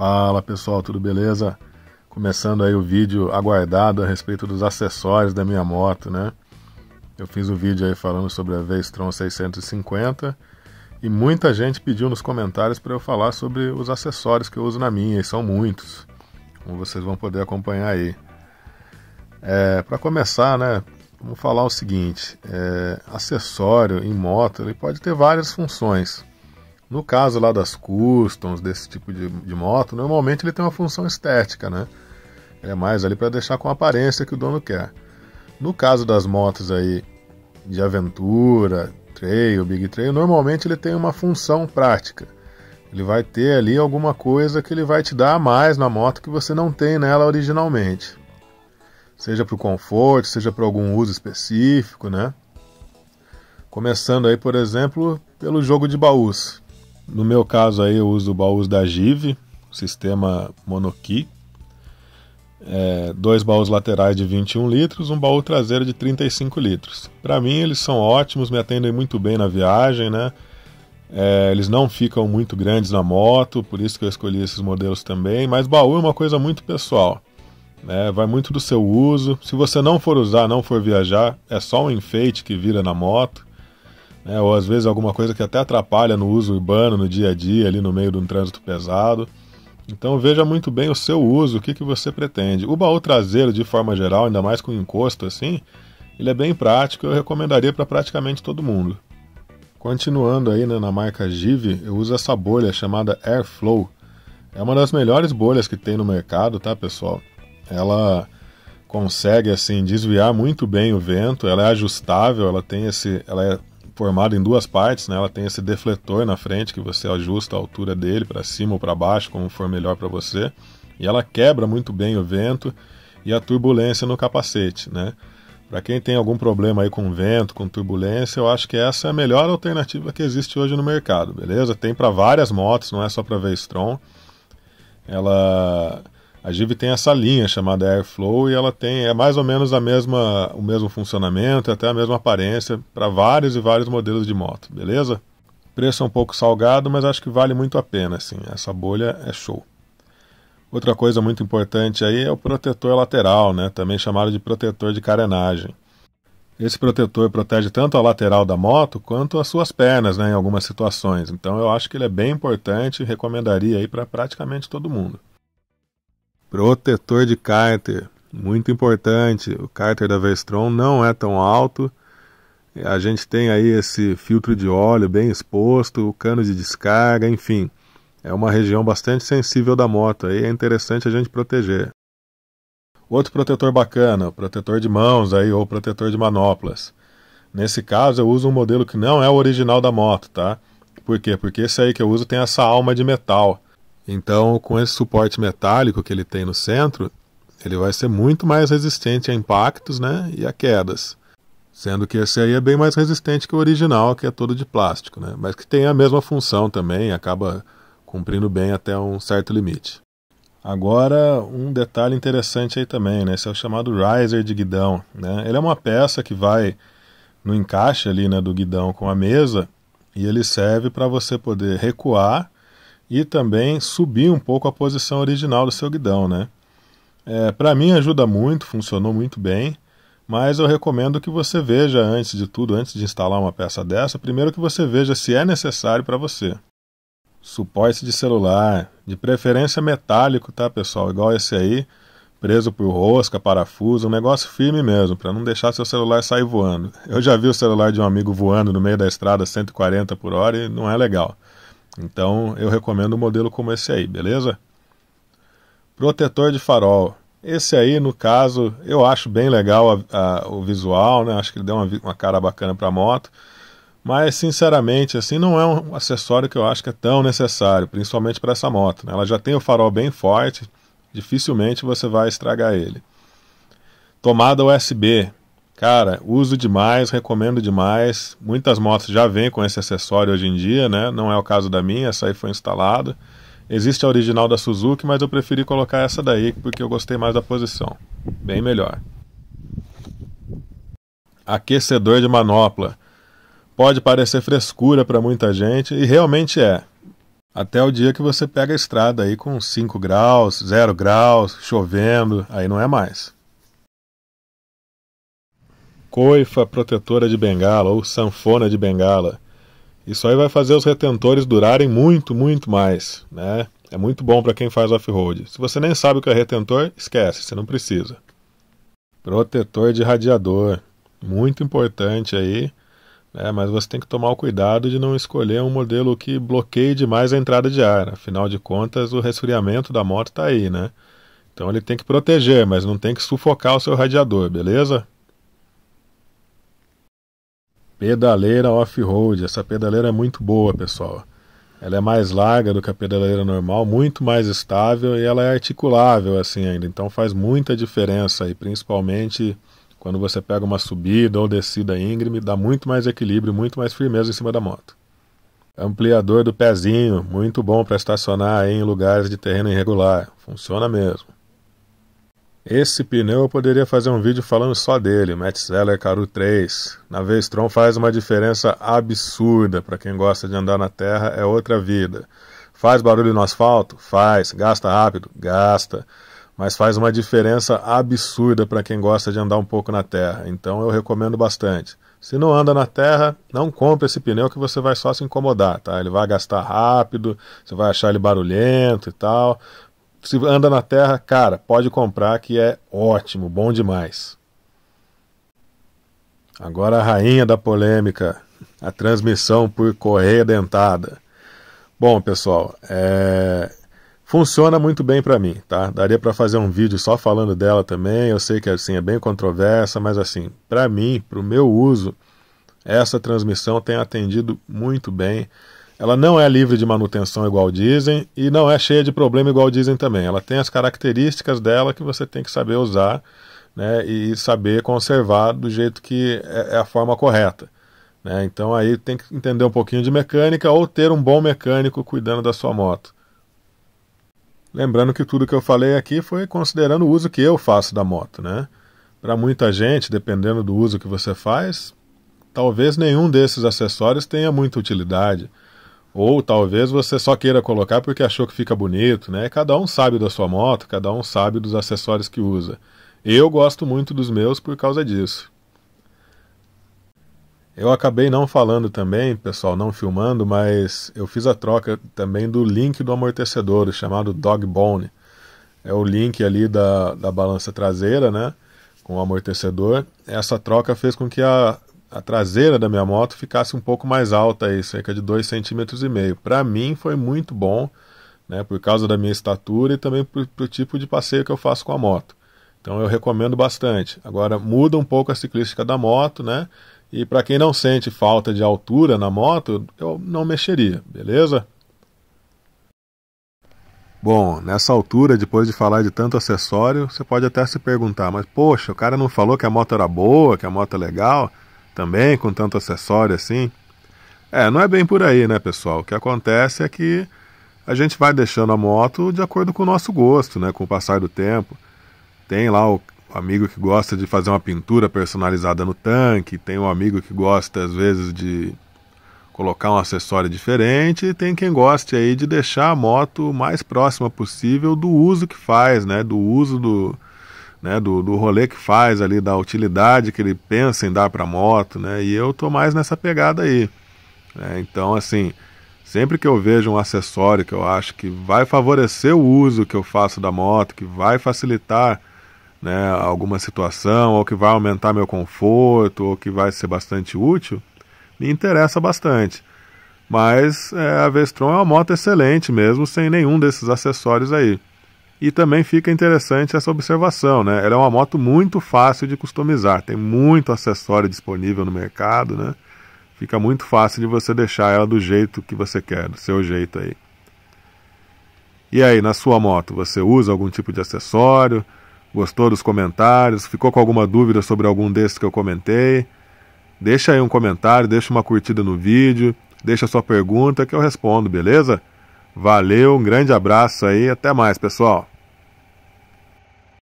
Fala pessoal, tudo beleza? Começando aí o vídeo aguardado a respeito dos acessórios da minha moto, né? Eu fiz o um vídeo aí falando sobre a Vestron 650 e muita gente pediu nos comentários para eu falar sobre os acessórios que eu uso na minha, e são muitos, como vocês vão poder acompanhar aí. É, para começar, né, vamos falar o seguinte: é, acessório em moto ele pode ter várias funções. No caso lá das customs, desse tipo de, de moto, normalmente ele tem uma função estética, né? Ele é mais ali para deixar com a aparência que o dono quer. No caso das motos aí de aventura, trail, big trail, normalmente ele tem uma função prática. Ele vai ter ali alguma coisa que ele vai te dar a mais na moto que você não tem nela originalmente. Seja para o conforto, seja para algum uso específico, né? Começando aí, por exemplo, pelo jogo de baús. No meu caso aí eu uso baús da Give, sistema Monoki. É, dois baús laterais de 21 litros, um baú traseiro de 35 litros. Para mim eles são ótimos, me atendem muito bem na viagem, né? É, eles não ficam muito grandes na moto, por isso que eu escolhi esses modelos também. Mas baú é uma coisa muito pessoal, né? vai muito do seu uso. Se você não for usar, não for viajar, é só um enfeite que vira na moto né? ou às vezes alguma coisa que até atrapalha no uso urbano, no dia a dia, ali no meio de um trânsito pesado. Então veja muito bem o seu uso, o que, que você pretende. O baú traseiro, de forma geral, ainda mais com encosto assim, ele é bem prático, eu recomendaria para praticamente todo mundo. Continuando aí né, na marca Give, eu uso essa bolha chamada Airflow. É uma das melhores bolhas que tem no mercado, tá pessoal? Ela consegue assim desviar muito bem o vento, ela é ajustável, ela tem esse, ela é formada em duas partes, né? Ela tem esse defletor na frente que você ajusta a altura dele para cima ou para baixo, como for melhor para você. E ela quebra muito bem o vento e a turbulência no capacete, né? Para quem tem algum problema aí com vento, com turbulência, eu acho que essa é a melhor alternativa que existe hoje no mercado, beleza? Tem para várias motos, não é só para V-Strom. Ela a GIV tem essa linha chamada Airflow e ela tem é mais ou menos a mesma, o mesmo funcionamento, até a mesma aparência para vários e vários modelos de moto, beleza? O preço é um pouco salgado, mas acho que vale muito a pena, assim. Essa bolha é show. Outra coisa muito importante aí é o protetor lateral, né? Também chamado de protetor de carenagem. Esse protetor protege tanto a lateral da moto quanto as suas pernas, né, em algumas situações. Então eu acho que ele é bem importante e recomendaria aí para praticamente todo mundo. Protetor de cárter, muito importante. O cárter da Vestron não é tão alto. A gente tem aí esse filtro de óleo bem exposto, o cano de descarga, enfim. É uma região bastante sensível da moto, aí é interessante a gente proteger. Outro protetor bacana, protetor de mãos aí ou protetor de manoplas. Nesse caso eu uso um modelo que não é o original da moto, tá? Por quê? Porque esse aí que eu uso tem essa alma de metal. Então, com esse suporte metálico que ele tem no centro, ele vai ser muito mais resistente a impactos né, e a quedas. Sendo que esse aí é bem mais resistente que o original, que é todo de plástico, né? mas que tem a mesma função também, acaba cumprindo bem até um certo limite. Agora, um detalhe interessante aí também, né? Esse é o chamado riser de guidão, né? Ele é uma peça que vai no encaixe ali, né, do guidão com a mesa, e ele serve para você poder recuar e também subir um pouco a posição original do seu guidão, né? É, Para mim ajuda muito, funcionou muito bem, mas eu recomendo que você veja antes de tudo, antes de instalar uma peça dessa, primeiro que você veja se é necessário para você. Suporte de celular, de preferência metálico, tá pessoal? Igual esse aí, preso por rosca, parafuso, um negócio firme mesmo, para não deixar seu celular sair voando. Eu já vi o celular de um amigo voando no meio da estrada 140 por hora e não é legal. Então eu recomendo um modelo como esse aí, beleza? Protetor de farol. Esse aí, no caso, eu acho bem legal a, a, o visual, né? Acho que ele deu uma, uma cara bacana para a moto. Mas, sinceramente, assim, não é um acessório que eu acho que é tão necessário, principalmente para essa moto. Né? Ela já tem o farol bem forte, dificilmente você vai estragar ele. Tomada USB. Cara, uso demais, recomendo demais. Muitas motos já vêm com esse acessório hoje em dia, né? Não é o caso da minha, essa aí foi instalada. Existe a original da Suzuki, mas eu preferi colocar essa daí porque eu gostei mais da posição. Bem melhor. Aquecedor de manopla. Pode parecer frescura para muita gente e realmente é. Até o dia que você pega a estrada aí com 5 graus, 0 graus, chovendo, aí não é mais coifa protetora de bengala ou sanfona de bengala. Isso aí vai fazer os retentores durarem muito, muito mais, né? É muito bom para quem faz off-road. Se você nem sabe o que é retentor, esquece, você não precisa. Protetor de radiador, muito importante aí, né? mas você tem que tomar o cuidado de não escolher um modelo que bloqueie demais a entrada de ar. Afinal de contas, o resfriamento da moto está aí, né? Então ele tem que proteger, mas não tem que sufocar o seu radiador, beleza? Pedaleira off-road. Essa pedaleira é muito boa, pessoal. Ela é mais larga do que a pedaleira normal, muito mais estável e ela é articulável assim ainda. Então faz muita diferença aí, principalmente quando você pega uma subida ou descida íngreme, dá muito mais equilíbrio, muito mais firmeza em cima da moto. É ampliador do pezinho, muito bom para estacionar em lugares de terreno irregular, funciona mesmo. Esse pneu eu poderia fazer um vídeo falando só dele, Metzeler Caru 3. Na Vestron faz uma diferença absurda para quem gosta de andar na terra, é outra vida. Faz barulho no asfalto? Faz. Gasta rápido? Gasta. Mas faz uma diferença absurda para quem gosta de andar um pouco na terra, então eu recomendo bastante. Se não anda na terra, não compre esse pneu que você vai só se incomodar, tá? Ele vai gastar rápido, você vai achar ele barulhento e tal, se anda na terra, cara, pode comprar que é ótimo, bom demais. Agora a rainha da polêmica, a transmissão por correia dentada. Bom, pessoal, é... funciona muito bem para mim, tá? Daria para fazer um vídeo só falando dela também. Eu sei que assim é bem controversa, mas assim, para mim, para o meu uso, essa transmissão tem atendido muito bem ela não é livre de manutenção igual dizem e não é cheia de problema igual dizem também. Ela tem as características dela que você tem que saber usar né, e saber conservar do jeito que é, é a forma correta. Né? Então aí tem que entender um pouquinho de mecânica ou ter um bom mecânico cuidando da sua moto. Lembrando que tudo que eu falei aqui foi considerando o uso que eu faço da moto. Né? Para muita gente, dependendo do uso que você faz, talvez nenhum desses acessórios tenha muita utilidade. Ou talvez você só queira colocar porque achou que fica bonito, né? Cada um sabe da sua moto, cada um sabe dos acessórios que usa. Eu gosto muito dos meus por causa disso. Eu acabei não falando também, pessoal, não filmando, mas eu fiz a troca também do link do amortecedor, chamado Dog Bone. É o link ali da, da balança traseira, né? Com o amortecedor. Essa troca fez com que a a traseira da minha moto ficasse um pouco mais alta aí, cerca de 2,5 cm. Para mim foi muito bom, né, por causa da minha estatura e também para o tipo de passeio que eu faço com a moto. Então eu recomendo bastante. Agora muda um pouco a ciclística da moto, né? E para quem não sente falta de altura na moto, eu não mexeria, beleza? Bom, nessa altura, depois de falar de tanto acessório, você pode até se perguntar, mas poxa, o cara não falou que a moto era boa, que a moto é legal? também com tanto acessório assim. É, não é bem por aí, né, pessoal? O que acontece é que a gente vai deixando a moto de acordo com o nosso gosto, né, com o passar do tempo. Tem lá o amigo que gosta de fazer uma pintura personalizada no tanque, tem um amigo que gosta às vezes de colocar um acessório diferente, e tem quem goste aí de deixar a moto mais próxima possível do uso que faz, né, do uso do né, do, do rolê que faz ali, da utilidade que ele pensa em dar para a moto, né, e eu tô mais nessa pegada aí. Né, então, assim, sempre que eu vejo um acessório que eu acho que vai favorecer o uso que eu faço da moto, que vai facilitar né, alguma situação, ou que vai aumentar meu conforto, ou que vai ser bastante útil, me interessa bastante. Mas é, a Vestron é uma moto excelente mesmo, sem nenhum desses acessórios aí. E também fica interessante essa observação, né? Ela é uma moto muito fácil de customizar, tem muito acessório disponível no mercado, né? Fica muito fácil de você deixar ela do jeito que você quer, do seu jeito aí. E aí, na sua moto, você usa algum tipo de acessório? Gostou dos comentários? Ficou com alguma dúvida sobre algum desses que eu comentei? Deixa aí um comentário, deixa uma curtida no vídeo, deixa sua pergunta que eu respondo, beleza? Valeu, um grande abraço aí, até mais, pessoal.